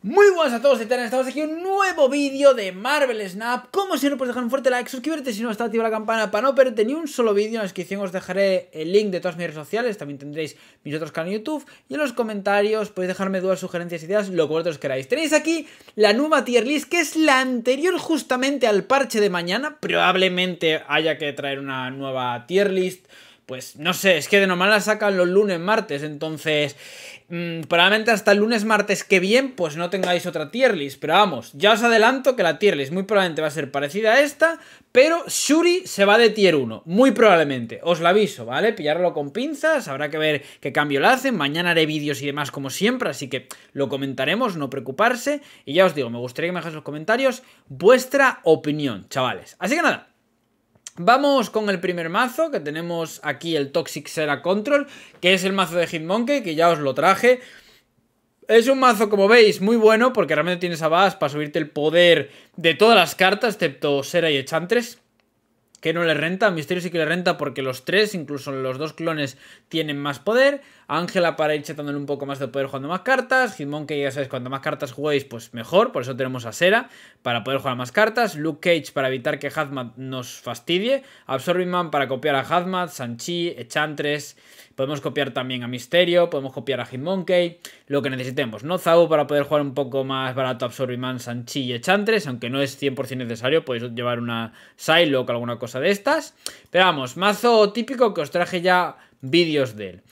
Muy buenas a todos, titanes, estamos aquí en un nuevo vídeo de Marvel Snap Como siempre, pues dejar un fuerte like, suscribirte si no está activa la campana para no perderte ni un solo vídeo En la descripción os dejaré el link de todas mis redes sociales, también tendréis mis otros canales de YouTube Y en los comentarios podéis dejarme dudas, sugerencias, ideas, lo que vosotros queráis Tenéis aquí la nueva tier list, que es la anterior justamente al parche de mañana Probablemente haya que traer una nueva tier list pues no sé, es que de normal la sacan los lunes, martes, entonces mm, probablemente hasta el lunes, martes que bien, pues no tengáis otra tier list, pero vamos, ya os adelanto que la tier list muy probablemente va a ser parecida a esta, pero Shuri se va de tier 1, muy probablemente, os lo aviso, ¿vale? Pillarlo con pinzas, habrá que ver qué cambio le hacen, mañana haré vídeos y demás como siempre, así que lo comentaremos, no preocuparse, y ya os digo, me gustaría que me dejáis los comentarios vuestra opinión, chavales. Así que nada. Vamos con el primer mazo, que tenemos aquí el Toxic Sera Control, que es el mazo de Hitmonkey, que ya os lo traje. Es un mazo, como veis, muy bueno, porque realmente tienes a para subirte el poder de todas las cartas, excepto Sera y Echantres que no le renta, Misterio sí que le renta porque los tres, incluso los dos clones, tienen más poder. Ángela para ir chetándole un poco más de poder jugando más cartas. que ya sabéis cuanto más cartas juguéis, pues mejor. Por eso tenemos a Sera para poder jugar más cartas. Luke Cage para evitar que Hazmat nos fastidie. Absorbing para copiar a Hazmat, Sanchi, Echantres. Podemos copiar también a Misterio, podemos copiar a Hitmonkey, lo que necesitemos, ¿no? Zau para poder jugar un poco más barato Absorbiman Sanchi y Echantres. aunque no es 100% necesario, podéis llevar una Psylocke o alguna cosa de estas. Pero vamos, mazo típico que os traje ya vídeos de él.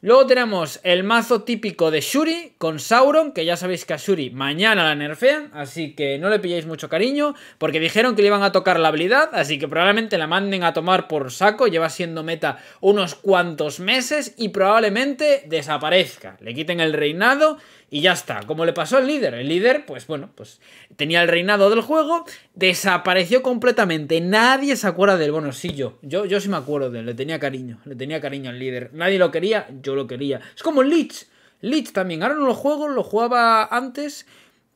Luego tenemos el mazo típico de Shuri con Sauron, que ya sabéis que a Shuri mañana la nerfean, así que no le pilléis mucho cariño, porque dijeron que le iban a tocar la habilidad, así que probablemente la manden a tomar por saco, lleva siendo meta unos cuantos meses y probablemente desaparezca. Le quiten el reinado y ya está, como le pasó al líder. El líder, pues bueno, pues tenía el reinado del juego, desapareció completamente. Nadie se acuerda del bueno, sí yo. Yo, sí me acuerdo de él, le tenía cariño, le tenía cariño al líder. Nadie lo quería, yo lo quería. Es como Leech. Leech también. Ahora no lo juego, lo jugaba antes,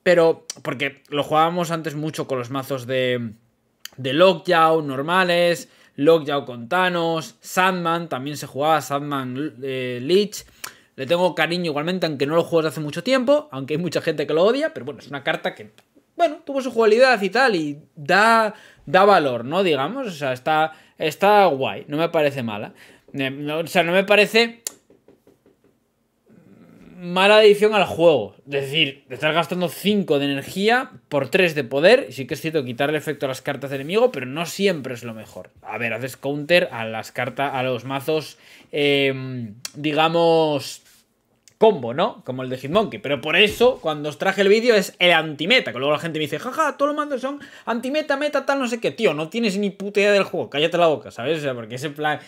pero. Porque lo jugábamos antes mucho con los mazos de. de Lockdown, normales. Lockjaw con Thanos, Sandman, también se jugaba Sandman eh, lich Leech. Le tengo cariño igualmente, aunque no lo juego hace mucho tiempo, aunque hay mucha gente que lo odia, pero bueno, es una carta que, bueno, tuvo su jugabilidad y tal, y da, da valor, ¿no? Digamos, o sea, está, está guay, no me parece mala. Eh, o sea, no me parece mala adición al juego. Es decir, estás gastando 5 de energía por 3 de poder. Y sí que es cierto quitarle efecto a las cartas de enemigo, pero no siempre es lo mejor. A ver, haces counter a las cartas, a los mazos, em, digamos, combo, ¿no? Como el de Hitmonkey. Pero por eso, cuando os traje el vídeo, es el antimeta. Que luego la gente me dice, jaja, todos los mando, son antimeta, meta, tal, no sé qué. Tío, no tienes ni puta idea del juego. Cállate la boca, ¿sabes? O sea, porque ese plan.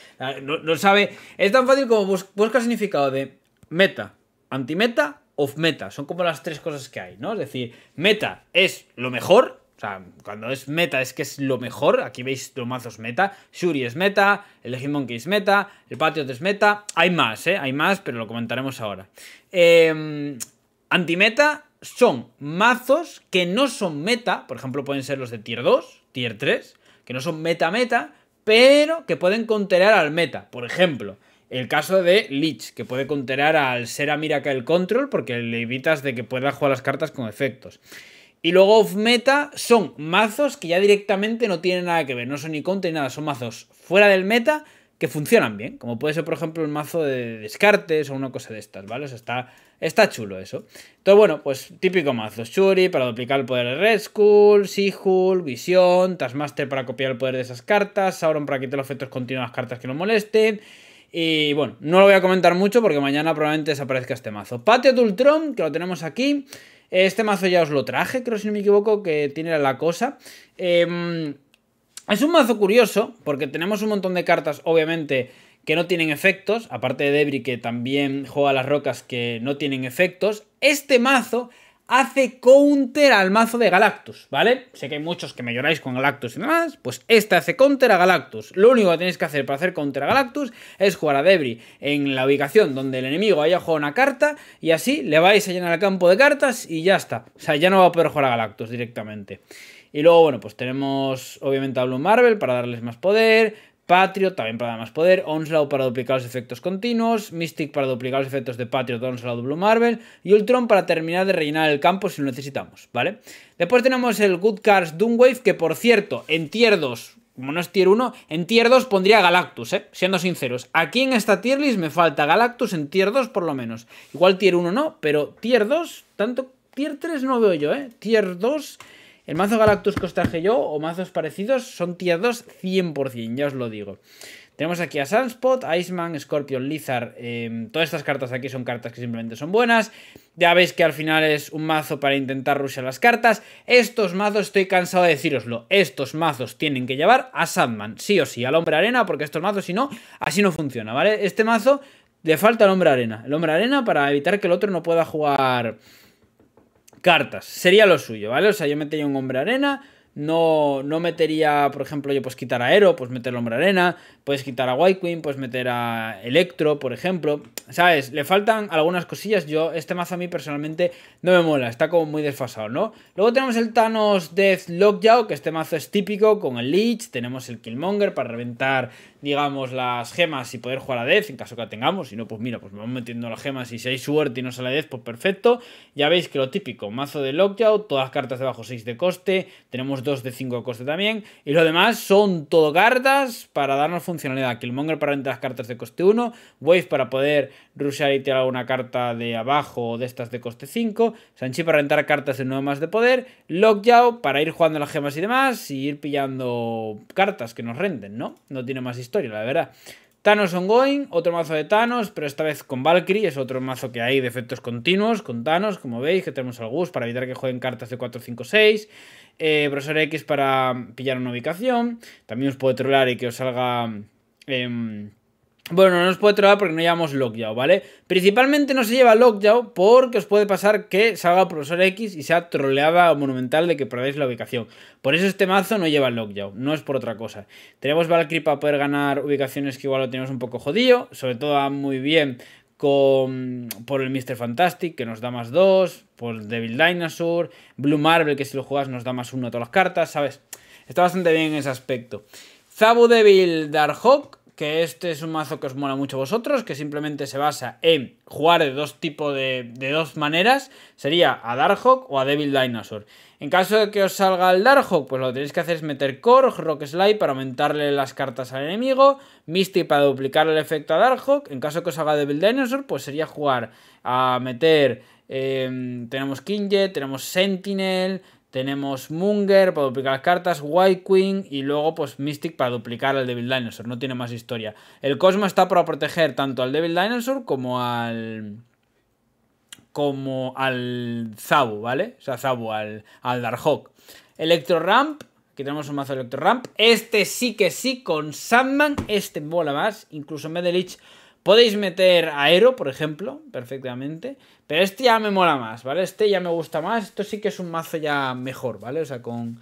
No, sabe. Es tan fácil como busca el significado de meta, antimeta, Of meta. Son como las tres cosas que hay, ¿no? Es decir, meta es lo mejor o sea, cuando es meta es que es lo mejor. Aquí veis los mazos meta. Shuri es meta, el que es meta, el Patriot es meta. Hay más, ¿eh? Hay más, pero lo comentaremos ahora. Eh, antimeta son mazos que no son meta. Por ejemplo, pueden ser los de tier 2, tier 3, que no son meta-meta, pero que pueden conterar al meta. Por ejemplo, el caso de Leech, que puede conterar al Sera el Control porque le evitas de que pueda jugar las cartas con efectos. Y luego off-meta son mazos que ya directamente no tienen nada que ver, no son ni conte ni nada, son mazos fuera del meta que funcionan bien, como puede ser por ejemplo un mazo de descartes o una cosa de estas, ¿vale? está, está chulo eso. Entonces, bueno, pues típico mazo, Shuri para duplicar el poder de Red Skull, Sihul, Visión, tasmaster para copiar el poder de esas cartas, Sauron para quitar los efectos continuos de las cartas que lo molesten, y bueno, no lo voy a comentar mucho porque mañana probablemente desaparezca este mazo. Patio Tultron, que lo tenemos aquí. Este mazo ya os lo traje, creo si no me equivoco, que tiene la cosa. Em, es un mazo curioso, porque tenemos un montón de cartas, obviamente, que no tienen efectos, aparte de Debri, que también juega las rocas que no tienen efectos. Este mazo hace counter al mazo de Galactus, ¿vale? Sé que hay muchos que me lloráis con Galactus y demás, pues esta hace counter a Galactus. Lo único que tenéis que hacer para hacer counter a Galactus es jugar a Debris en la ubicación donde el enemigo haya jugado una carta y así le vais a llenar el campo de cartas y ya está. O sea, ya no va a poder jugar a Galactus directamente. Y luego, bueno, pues tenemos obviamente a Blue Marvel para darles más poder, Patriot también para dar más poder, Onslaught para duplicar los efectos continuos, Mystic para duplicar los efectos de Patriot, Onslaught, Blue Marvel y Ultron para terminar de rellenar el campo si lo necesitamos, ¿vale? Después tenemos el Good Cars Doomwave que por cierto, en tier 2, como no es tier 1, en tier 2 pondría Galactus, ¿eh? Siendo sinceros, aquí en esta tier list me falta Galactus en tier 2 por lo menos. Igual tier 1 no, pero tier 2, tanto tier 3 no veo yo, ¿eh? Tier 2... El mazo Galactus que os yo o mazos parecidos son tier 2 100%, ya os lo digo. Tenemos aquí a Sunspot, Iceman, Scorpion, Lizard. Em, todas estas cartas aquí son cartas que simplemente son buenas. Ya veis que al final es un mazo para intentar rushear las cartas. Estos mazos, estoy cansado de deciroslo, estos mazos tienen que llevar a Sandman, sí o sí, al Hombre Arena, porque estos mazos, si no, así no funciona, ¿vale? Este mazo le falta al Hombre Arena. El Hombre Arena para evitar que el otro no pueda jugar cartas. Sería lo suyo, ¿vale? O sea, yo metería un hombre arena. No, no metería, por ejemplo, yo pues quitar a Ero, pues meter el hombre arena. Puedes quitar a White Queen, pues meter a Electro, por ejemplo. ¿Sabes? Le faltan algunas cosillas. Yo, este mazo a mí personalmente no me mola. Está como muy desfasado, ¿no? Luego tenemos el Thanos Death Lockjaw, que este mazo es típico con el Leech. Tenemos el Killmonger para reventar digamos, las gemas y poder jugar a death en caso que la tengamos. Si no, pues mira, pues me vamos metiendo las gemas y si hay suerte y no sale Death, pues perfecto. Ya veis que lo típico, mazo de Lockjaw todas las cartas de bajo 6 de coste, tenemos 2 de 5 de coste también. Y lo demás son todo cartas para darnos funcionalidad. Killmonger para rentar las cartas de coste 1, Wave para poder rushear y tirar alguna carta de abajo de estas de coste 5, Sanchi para rentar cartas de 9 más de poder, Lockjaw para ir jugando las gemas y demás y ir pillando cartas que nos renden, ¿no? No tiene más historia historia, la verdad. Thanos Ongoing, otro mazo de Thanos, pero esta vez con Valkyrie, es otro mazo que hay de efectos continuos, con Thanos, como veis, que tenemos al Gus para evitar que jueguen cartas de 4, 5, 6, X para pillar una ubicación, también os puede trollar y que os salga... Em, bueno, no nos puede trolear porque no llevamos Lockjaw, ¿vale? Principalmente no se lleva Lockjaw porque os puede pasar que salga Profesor X y sea troleada monumental de que perdáis la ubicación. Por eso este mazo no lleva Lockjaw, no es por otra cosa. Tenemos Valkyrie para poder ganar ubicaciones que igual lo tenemos un poco jodido, sobre todo va muy bien con, por el Mr. Fantastic, que nos da más 2, por Devil Dinosaur, Blue Marvel, que si lo juegas nos da más 1 a todas las cartas, ¿sabes? Está bastante bien en ese aspecto. Zabu Devil Darkhawk, que este es un mazo que os mola mucho a vosotros, que simplemente se basa en jugar de dos tipos de, de dos maneras, sería a Darkhawk o a Devil Dinosaur. En caso de que os salga el Darkhawk, pues lo que tenéis que hacer es meter Korg, Rock Slide para aumentarle las cartas al enemigo, Misty para duplicar el efecto a Darkhawk, en caso de que os salga Devil Dinosaur, pues sería jugar a meter... Eh, tenemos Kinje, tenemos Sentinel, tenemos Munger para duplicar cartas, White Queen y luego pues Mystic para duplicar al Devil Dinosaur. No tiene más historia. El Cosmo está para proteger tanto al Devil Dinosaur como al... Como al Zabu, ¿vale? O sea, Zabu, al, al Darkhawk. Electro Ramp Aquí tenemos un mazo de Electro Ramp. Este sí que sí, con Sandman. Este mola más. Incluso Medelich... Podéis meter aero, por ejemplo, perfectamente. Pero este ya me mola más, ¿vale? Este ya me gusta más. Esto sí que es un mazo ya mejor, ¿vale? O sea, con,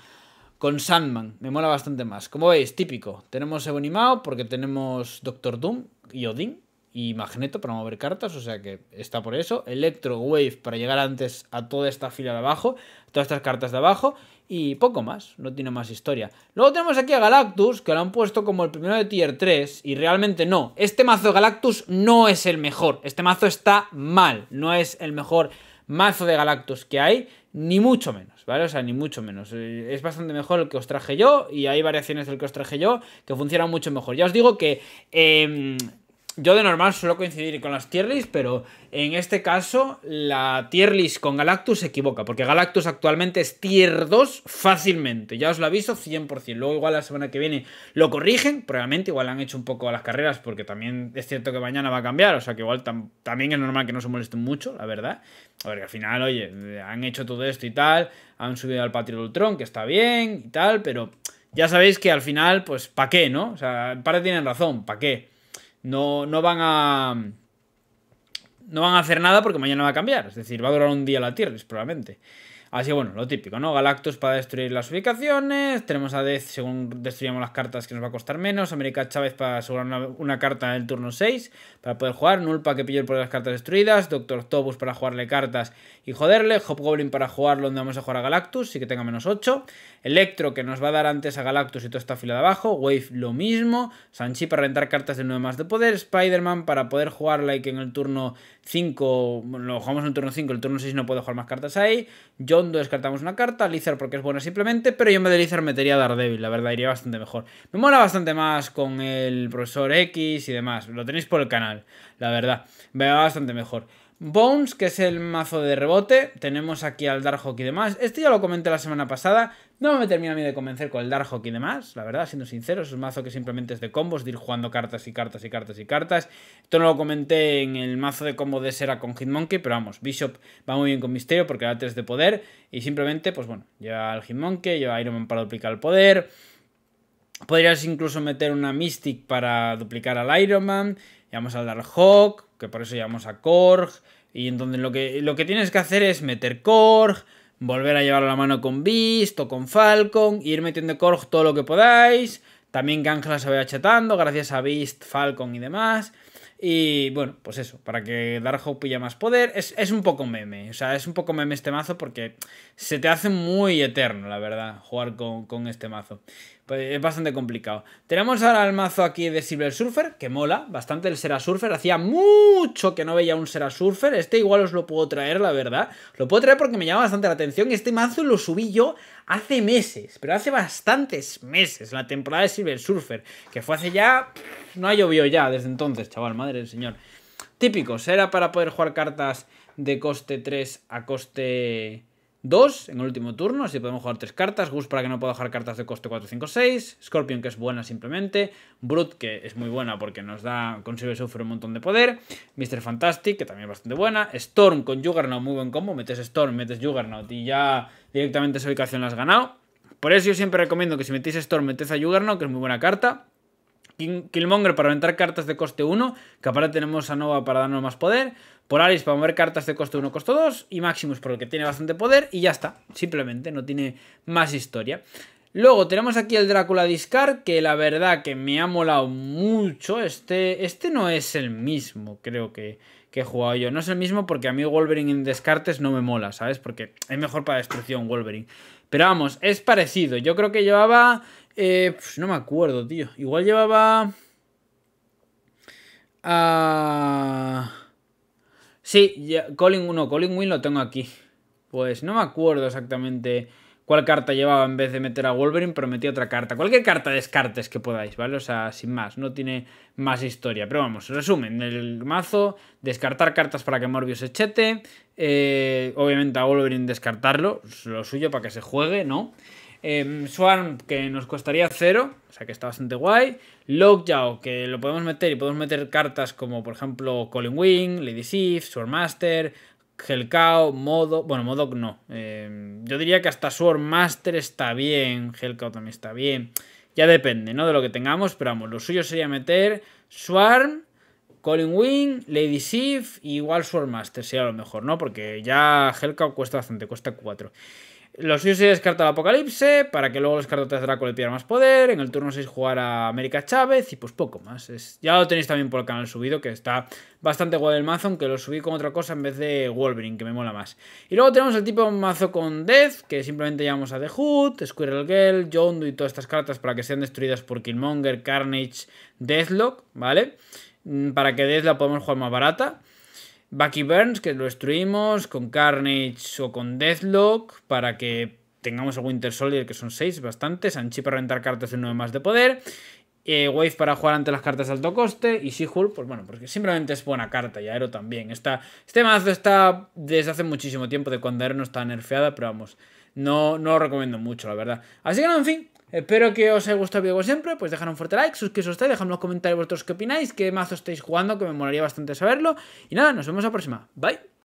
con Sandman. Me mola bastante más. Como veis, típico. Tenemos Ebonimao porque tenemos Doctor Doom y Odin y Magneto para mover cartas, o sea que está por eso. Electro, Wave para llegar antes a toda esta fila de abajo, todas estas cartas de abajo y poco más, no tiene más historia. Luego tenemos aquí a Galactus, que lo han puesto como el primero de tier 3 y realmente no. Este mazo de Galactus no es el mejor, este mazo está mal, no es el mejor mazo de Galactus que hay, ni mucho menos, ¿vale? O sea, ni mucho menos. Eh, es bastante mejor el que os traje yo y hay variaciones del que os traje yo que funcionan mucho mejor. Ya os digo que em, yo de normal suelo coincidir con las Tierlis pero en este caso la Tierlis con Galactus se equivoca, porque Galactus actualmente es tier 2 fácilmente, ya os lo aviso 100%. Luego igual la semana que viene lo corrigen, probablemente igual han hecho un poco a las carreras, porque también es cierto que mañana va a cambiar, o sea que igual también es normal que no se molesten mucho, la verdad. A ver, que al final, oye, han hecho todo esto y tal, han subido al Patriot Ultron, que está bien y tal, pero ya sabéis que al final, pues, ¿para qué, no? O sea, para tienen razón, ¿para qué? No, no van a... No van a hacer nada porque mañana va a cambiar. Es decir, va a durar un día la tierra, probablemente. Así que bueno, lo típico, ¿no? Galactus para destruir las ubicaciones. Tenemos a Death según destruyamos las cartas que nos va a costar menos. América Chávez para asegurar una, carta en el turno 6 para poder jugar. para que poder por las cartas destruidas. Doctor Tobus para jugarle cartas y joderle. Hobgoblin para jugarlo donde vamos a jugar a Galactus y que tenga menos 8. Electro que nos va a dar antes a Galactus y toda esta fila de abajo. Wave lo mismo. Sanchi para rentar cartas de 9 más de poder. Spider-Man para poder jugarla y que en el turno 5, lo jugamos en el turno 5, el turno 6 no puede jugar más cartas ahí. Yo descartamos una carta, Lizard porque es buena simplemente, pero yo en vez de Lizard metería a Daredevil, la verdad, iría bastante mejor. Me mola bastante más con el profesor X y demás, lo tenéis por el canal, la verdad, me va bastante mejor. Bones, que es el mazo de rebote. Tenemos aquí al Darkhawk y demás. Este ya lo comenté la semana pasada. No me termina a mí de convencer con el Darkhawk y demás. La verdad, siendo sincero, es un mazo que simplemente es de combos, de ir jugando cartas y cartas y cartas y cartas. Esto no lo comenté en el mazo de combo de Sera con Hitmonkey, pero vamos, Bishop va muy bien con Misterio porque da 3 de poder. Y simplemente, pues bueno, lleva al Hitmonkey, lleva a Iron Man para duplicar el poder. Podrías incluso meter una Mystic para duplicar al Iron Man llamamos al Hawk, que por eso llamamos a Korg, y en donde lo que, lo que tienes que hacer es meter Korg, volver a llevar la mano con Beast o con Falcon, ir metiendo Korg todo lo que podáis, también que Ángela se vaya chatando, gracias a Beast, Falcon y demás. Y bueno, pues eso, para que Hawk pilla más poder. Es, un poco meme, o sea, es un poco meme este mazo porque se te hace muy eterno, la verdad, jugar con, con este mazo. Pues, es bastante complicado. Tenemos ahora el mazo aquí de Silver Surfer, que mola bastante el Sera Surfer. Hacía mucho que no veía un Sera Surfer. Este igual os lo puedo traer, la verdad. Lo puedo traer porque me llama bastante la atención. Este mazo lo subí yo hace meses, pero hace bastantes meses, la temporada de Silver Surfer, que fue hace ya... No ha llovido ya desde entonces, chaval, madre del señor. Típico. Será para poder jugar cartas de coste 3 a coste 2 en el último turno, así podemos jugar 3 cartas. Gus para que no pueda jugar cartas de coste 4, 5, 6. Scorpion que es buena simplemente. Brute que es muy buena porque nos da, consigue sufrir un montón de poder. Mr. Fantastic que también es bastante buena. Storm con Juggernaut, muy buen combo. Metes Storm, metes Juggernaut y ya directamente esa ubicación la has ganado. Por eso yo siempre recomiendo que si metéis Storm, metes a Juggernaut, que es muy buena carta. Killmonger para aventar cartas de coste 1, que aparte tenemos a Nova para darnos más poder, por Polaris para mover cartas de coste 1, coste 2 y Maximus por el que tiene bastante poder y ya está, simplemente no tiene más historia. Luego tenemos aquí el Drácula Discard, que la verdad que me ha molado mucho. Este, este no es el mismo, creo que, que he jugado yo. No es el mismo porque a mí Wolverine en descartes no me mola, ¿sabes? Porque es mejor para destrucción Wolverine. Pero vamos, es parecido. Yo creo que llevaba... Eh, pues, no me acuerdo, tío. Igual llevaba... Ah, sí, Colin 1, Colin Win lo tengo aquí. Pues no me acuerdo exactamente cuál carta llevaba en vez de meter a Wolverine, pero metí otra carta. Cualquier carta descartes que podáis, ¿vale? O sea, sin más, no tiene más historia. Pero vamos, resumen, el mazo, descartar cartas para que Morbius se chete, eh, obviamente a Wolverine descartarlo, lo suyo para que se juegue, ¿no? Em, Swarm, que nos costaría cero, o sea que está bastante guay. Lockjaw, que lo podemos meter y podemos meter cartas como, por ejemplo, Colin Wing, Lady Sif, Swarm Hellcow, Modo. Bueno, Modoc no. Em, yo diría que hasta Swarm Master está bien. Hellcow también está bien. Ya depende, ¿no? De lo que tengamos. Pero vamos, lo suyo sería meter Swarm, Colin Wing, Lady Sif igual Swordmaster Master sería lo mejor, ¿no? Porque ya Hellcow cuesta bastante, cuesta 4. Los suyos se descarta el Apocalipse, para que luego los cartas Drácula le pidan más poder. En el turno 6 jugar a América Chávez y pues poco más. ya lo tenéis también por el canal subido, que está bastante guay el mazo, aunque lo subí con otra cosa en vez de Wolverine, que me mola más. Y luego tenemos el tipo mazo con Death, que simplemente llamamos a The Hood, Squirrel Girl, Jondu y todas estas cartas para que sean destruidas por Killmonger, Carnage, Deathlock, ¿vale? Mm, para que Death la podamos jugar más barata. Bucky Burns, que lo destruimos, con Carnage o con Deathlock, para que tengamos a Winter Soldier, que son 6, bastante, Sanchi para rentar cartas de 9 más de poder, eh, Wave para jugar ante las cartas de alto coste, y she pues bueno, porque simplemente es buena carta, y Aero también. este mazo está desde hace muchísimo tiempo, de cuando Aero no está nerfeada, pero vamos, no, no lo recomiendo mucho, la verdad. Así que en fin, Espero que os haya gustado el vídeo como siempre, pues dejad un fuerte like, suscribiros a usted, dejadme los comentarios vosotros qué opináis, qué mazo estáis jugando, que me molaría bastante saberlo. Y nada, nos vemos la próxima. Bye.